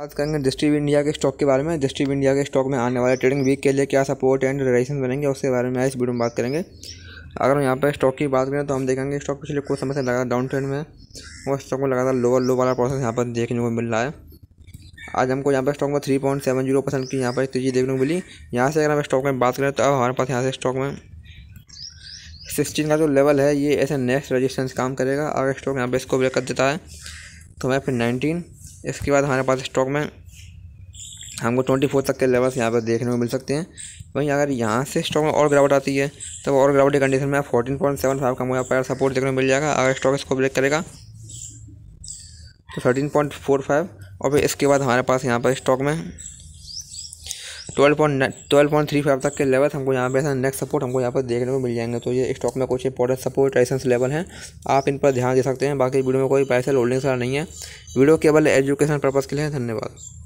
बात करेंगे डिस्ट्रीब इंडिया के स्टॉक के बारे में डिस्ट्रीब इंडिया के स्टॉक में आने वाले ट्रेडिंग वीक के लिए क्या सपोर्ट एंड रिलेशन बनेंगे उसके बारे में इस वीडियो में बात करेंगे अगर हम यहाँ पर स्टॉक की बात करें तो हम देखेंगे स्टॉक पिछले कुछ समय से लगातार डाउन ट्रेंड में और स्टॉक में लगातार लोअर लो वाला प्रोसेस यहाँ पर देखने को मिल रहा है आज हमको यहाँ पर स्टॉक में three point seven zero percent की यहाँ पर तेजी देखने को मिली यहाँ से अगर हम स्टॉक में बात करें तो अब हमारे पास यहाँ से स्टॉक में सिक्सटीन का जो लेवल है ये ऐसे नेक्स्ट रजिस्टेंस काम करेगा अगर स्टॉक यहाँ पर इसको ब्रेक कर देता है तो मैं फिर नाइनटीन इसके बाद हमारे पास स्टॉक में हमको ट्वेंटी फोर तक के लेवल्स यहाँ पर देखने को मिल सकते हैं वहीं अगर यहाँ से स्टॉक में और गिरावट आती है तो और गिरावट की कंडीशन में फोर्टीन पॉइंट सेवन फाइव का मुझे पैर सपोर्ट देखने को मिल जाएगा अगर स्टॉक इसको ब्रेक करेगा तो थर्टीन पॉइंट फोर फाइव और फिर इसके बाद हमारे पास यहाँ पर स्टॉक में twelve point twelve point three five तक के लेवल हमको यहाँ पे ऐसा नेक्स्ट सपोर्ट हमको यहाँ पर देखने को मिल जाएंगे तो ये स्टॉक में कुछ इंपॉर्टेंट सपोर्ट लाइसेंस लेवल हैं आप इन पर ध्यान दे सकते हैं बाकी वीडियो में कोई पैसे होल्डिंग्स वाला नहीं है वीडियो केवल एजुकेशन पर्पज़ के लिए धन्यवाद